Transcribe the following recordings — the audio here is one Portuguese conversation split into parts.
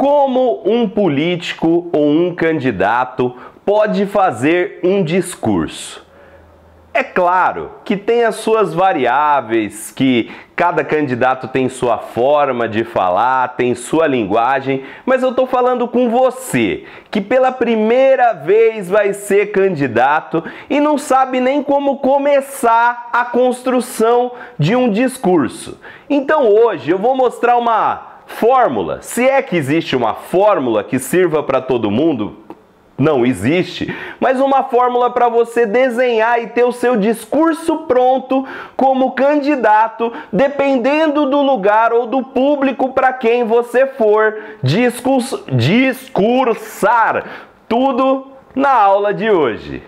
Como um político ou um candidato pode fazer um discurso? É claro que tem as suas variáveis, que cada candidato tem sua forma de falar, tem sua linguagem, mas eu estou falando com você, que pela primeira vez vai ser candidato e não sabe nem como começar a construção de um discurso. Então hoje eu vou mostrar uma fórmula. Se é que existe uma fórmula que sirva para todo mundo, não existe, mas uma fórmula para você desenhar e ter o seu discurso pronto como candidato, dependendo do lugar ou do público para quem você for discurs discursar. Tudo na aula de hoje.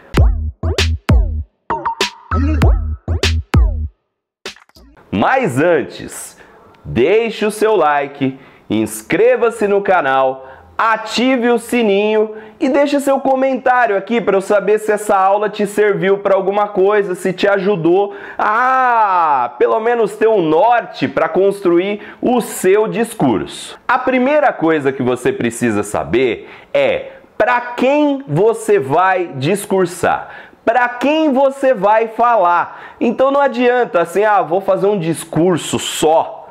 Mas antes, deixe o seu like, inscreva-se no canal, ative o sininho e deixe seu comentário aqui para eu saber se essa aula te serviu para alguma coisa, se te ajudou a pelo menos ter um norte para construir o seu discurso. A primeira coisa que você precisa saber é para quem você vai discursar para quem você vai falar. Então não adianta assim, ah, vou fazer um discurso só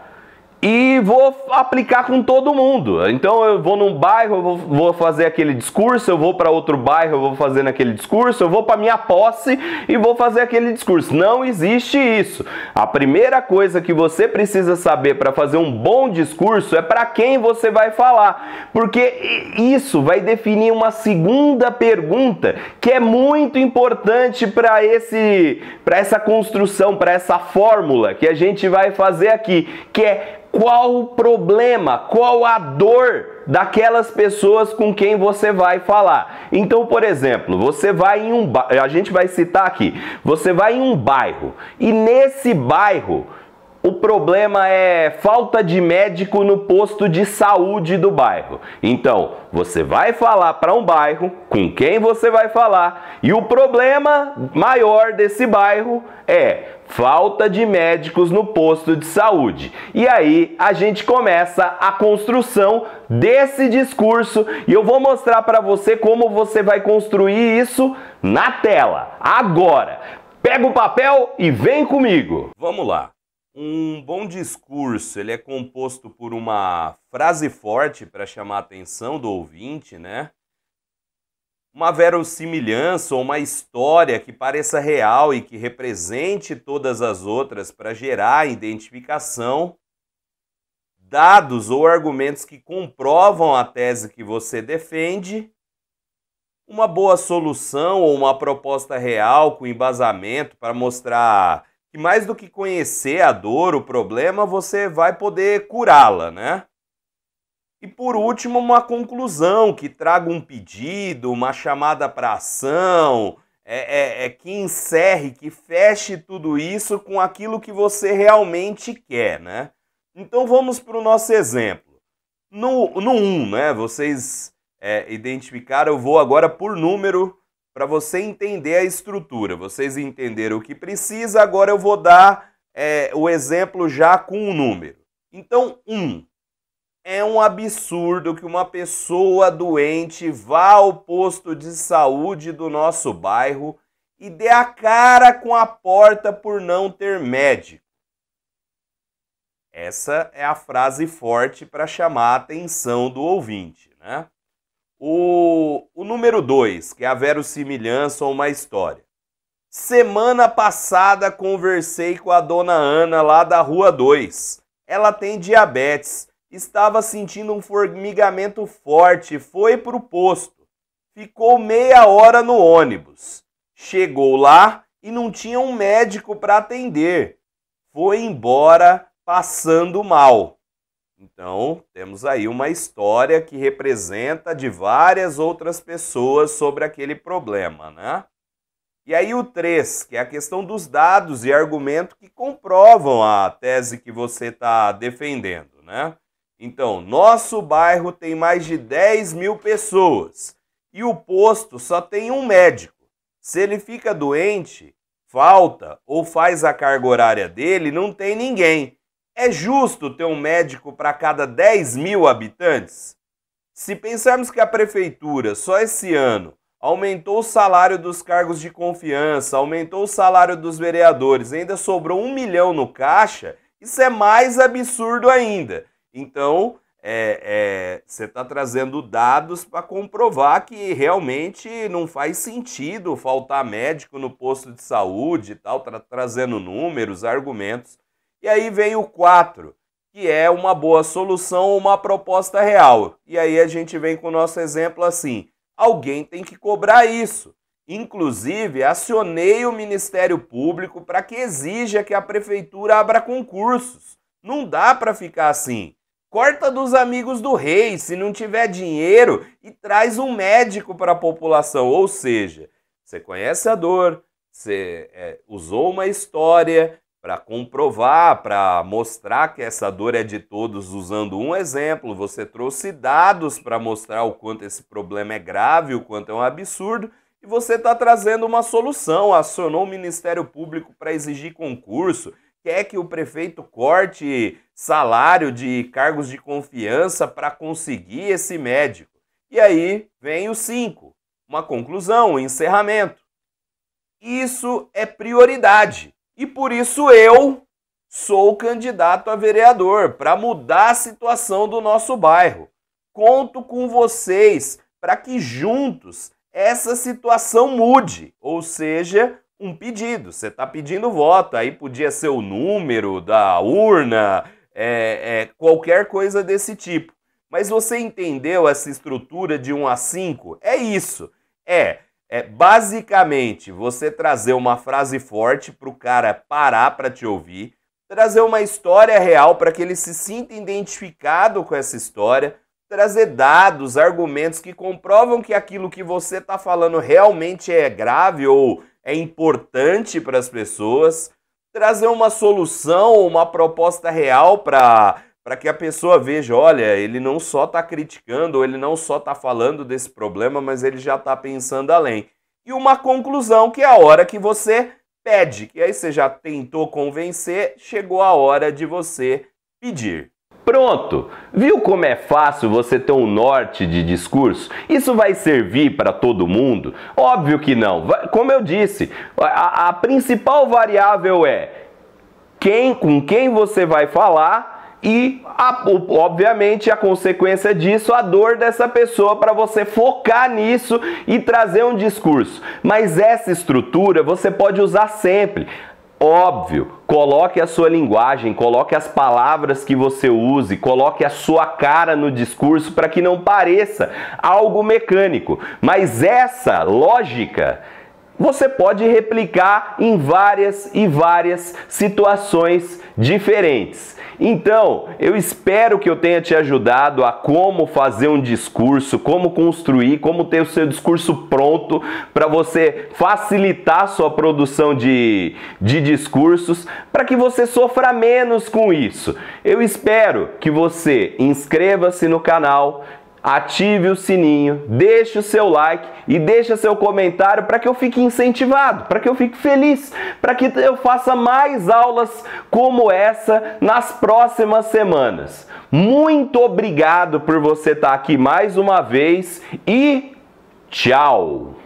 e vou aplicar com todo mundo. Então eu vou num bairro, eu vou, vou fazer aquele discurso, eu vou para outro bairro, eu vou fazer aquele discurso, eu vou para minha posse e vou fazer aquele discurso. Não existe isso. A primeira coisa que você precisa saber para fazer um bom discurso é para quem você vai falar, porque isso vai definir uma segunda pergunta que é muito importante para esse para essa construção, para essa fórmula que a gente vai fazer aqui, que é qual o problema, qual a dor daquelas pessoas com quem você vai falar. Então, por exemplo, você vai em um, a gente vai citar aqui, você vai em um bairro e nesse bairro o problema é falta de médico no posto de saúde do bairro. Então, você vai falar para um bairro, com quem você vai falar, e o problema maior desse bairro é falta de médicos no posto de saúde. E aí a gente começa a construção desse discurso e eu vou mostrar para você como você vai construir isso na tela, agora. Pega o papel e vem comigo. Vamos lá. Um bom discurso, ele é composto por uma frase forte para chamar a atenção do ouvinte, né? Uma verossimilhança ou uma história que pareça real e que represente todas as outras para gerar identificação. Dados ou argumentos que comprovam a tese que você defende. Uma boa solução ou uma proposta real com embasamento para mostrar que mais do que conhecer a dor, o problema, você vai poder curá-la, né? E por último, uma conclusão que traga um pedido, uma chamada para ação, é, é, é, que encerre, que feche tudo isso com aquilo que você realmente quer, né? Então vamos para o nosso exemplo. No 1, um, né? Vocês é, identificaram, eu vou agora por número para você entender a estrutura. Vocês entenderam o que precisa, agora eu vou dar é, o exemplo já com o um número. Então, Um, é um absurdo que uma pessoa doente vá ao posto de saúde do nosso bairro e dê a cara com a porta por não ter médico. Essa é a frase forte para chamar a atenção do ouvinte, né? O, o número 2, que é a verossimilhança ou uma história. Semana passada conversei com a dona Ana lá da Rua 2. Ela tem diabetes, estava sentindo um formigamento forte, foi para o posto. Ficou meia hora no ônibus. Chegou lá e não tinha um médico para atender. Foi embora passando mal. Então, temos aí uma história que representa de várias outras pessoas sobre aquele problema, né? E aí o 3, que é a questão dos dados e argumento que comprovam a tese que você está defendendo, né? Então, nosso bairro tem mais de 10 mil pessoas e o posto só tem um médico. Se ele fica doente, falta ou faz a carga horária dele, não tem ninguém. É justo ter um médico para cada 10 mil habitantes? Se pensarmos que a prefeitura, só esse ano, aumentou o salário dos cargos de confiança, aumentou o salário dos vereadores, ainda sobrou um milhão no caixa, isso é mais absurdo ainda. Então, é, é, você está trazendo dados para comprovar que realmente não faz sentido faltar médico no posto de saúde e tal, trazendo números, argumentos e aí vem o 4, que é uma boa solução, uma proposta real. E aí a gente vem com o nosso exemplo assim: alguém tem que cobrar isso. Inclusive, acionei o Ministério Público para que exija que a prefeitura abra concursos. Não dá para ficar assim. Corta dos amigos do rei, se não tiver dinheiro, e traz um médico para a população. Ou seja, você conhece a dor, você é, usou uma história, para comprovar, para mostrar que essa dor é de todos, usando um exemplo. Você trouxe dados para mostrar o quanto esse problema é grave, o quanto é um absurdo, e você está trazendo uma solução. Acionou o Ministério Público para exigir concurso, quer que o prefeito corte salário de cargos de confiança para conseguir esse médico. E aí vem o 5, uma conclusão, um encerramento. Isso é prioridade. E por isso eu sou candidato a vereador para mudar a situação do nosso bairro. Conto com vocês para que juntos essa situação mude, ou seja, um pedido. Você está pedindo voto, aí podia ser o número da urna, é, é, qualquer coisa desse tipo. Mas você entendeu essa estrutura de 1 a 5? É isso. É é basicamente você trazer uma frase forte para o cara parar para te ouvir, trazer uma história real para que ele se sinta identificado com essa história, trazer dados, argumentos que comprovam que aquilo que você está falando realmente é grave ou é importante para as pessoas, trazer uma solução, uma proposta real para para que a pessoa veja, olha, ele não só está criticando, ou ele não só está falando desse problema, mas ele já está pensando além. E uma conclusão que é a hora que você pede, que aí você já tentou convencer, chegou a hora de você pedir. Pronto! Viu como é fácil você ter um norte de discurso? Isso vai servir para todo mundo? Óbvio que não. Como eu disse, a, a principal variável é quem com quem você vai falar e, a, obviamente, a consequência disso, a dor dessa pessoa para você focar nisso e trazer um discurso. Mas essa estrutura você pode usar sempre. Óbvio, coloque a sua linguagem, coloque as palavras que você use, coloque a sua cara no discurso para que não pareça algo mecânico. Mas essa lógica você pode replicar em várias e várias situações diferentes. Então, eu espero que eu tenha te ajudado a como fazer um discurso, como construir, como ter o seu discurso pronto para você facilitar a sua produção de, de discursos, para que você sofra menos com isso. Eu espero que você inscreva-se no canal, ative o sininho, deixe o seu like e deixe seu comentário para que eu fique incentivado, para que eu fique feliz, para que eu faça mais aulas como essa nas próximas semanas. Muito obrigado por você estar aqui mais uma vez e tchau!